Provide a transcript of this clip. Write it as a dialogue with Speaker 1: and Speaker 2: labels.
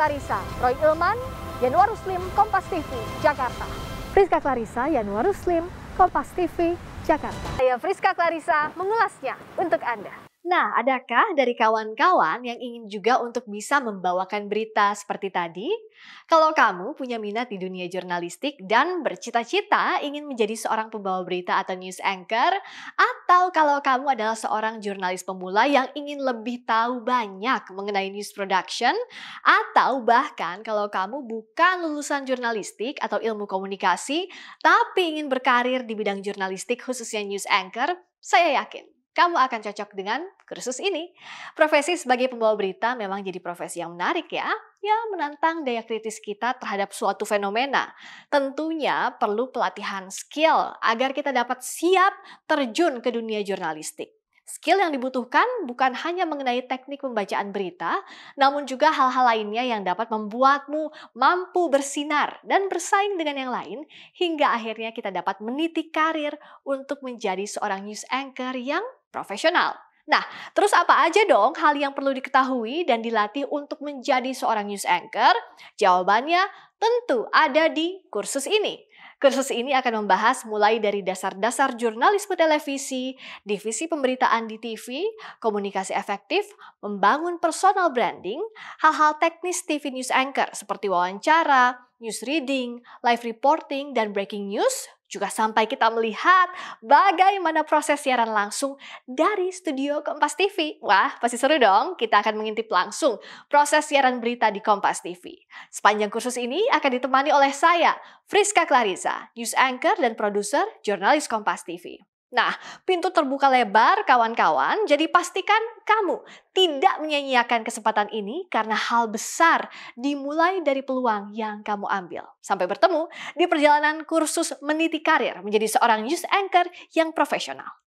Speaker 1: Clarissa, Roy Ilman, Yanuar Slim, Kompas TV, Jakarta. Friska Clarissa, Yanuar Slim, Kompas TV, Jakarta. Saya Friska Clarissa mengulasnya untuk Anda. Nah, adakah dari kawan-kawan yang ingin juga untuk bisa membawakan berita seperti tadi? Kalau kamu punya minat di dunia jurnalistik dan bercita-cita ingin menjadi seorang pembawa berita atau news anchor, atau kalau kamu adalah seorang jurnalis pemula yang ingin lebih tahu banyak mengenai news production, atau bahkan kalau kamu bukan lulusan jurnalistik atau ilmu komunikasi, tapi ingin berkarir di bidang jurnalistik khususnya news anchor, saya yakin kamu akan cocok dengan kursus ini. Profesi sebagai pembawa berita memang jadi profesi yang menarik ya, yang menantang daya kritis kita terhadap suatu fenomena. Tentunya perlu pelatihan skill agar kita dapat siap terjun ke dunia jurnalistik. Skill yang dibutuhkan bukan hanya mengenai teknik pembacaan berita, namun juga hal-hal lainnya yang dapat membuatmu mampu bersinar dan bersaing dengan yang lain, hingga akhirnya kita dapat meniti karir untuk menjadi seorang news anchor yang profesional. Nah, terus apa aja dong hal yang perlu diketahui dan dilatih untuk menjadi seorang news anchor? Jawabannya tentu ada di kursus ini. Kursus ini akan membahas mulai dari dasar-dasar jurnalisme televisi, divisi pemberitaan di TV, komunikasi efektif, membangun personal branding, hal-hal teknis TV news anchor seperti wawancara, news reading, live reporting, dan breaking news, juga sampai kita melihat bagaimana proses siaran langsung dari studio Kompas TV. Wah, pasti seru dong. Kita akan mengintip langsung proses siaran berita di Kompas TV. Sepanjang kursus ini akan ditemani oleh saya, Friska Clarissa, news anchor dan produser jurnalis Kompas TV. Nah, pintu terbuka lebar kawan-kawan, jadi pastikan kamu tidak menyia-nyiakan kesempatan ini karena hal besar dimulai dari peluang yang kamu ambil. Sampai bertemu di perjalanan kursus meniti karir menjadi seorang news anchor yang profesional.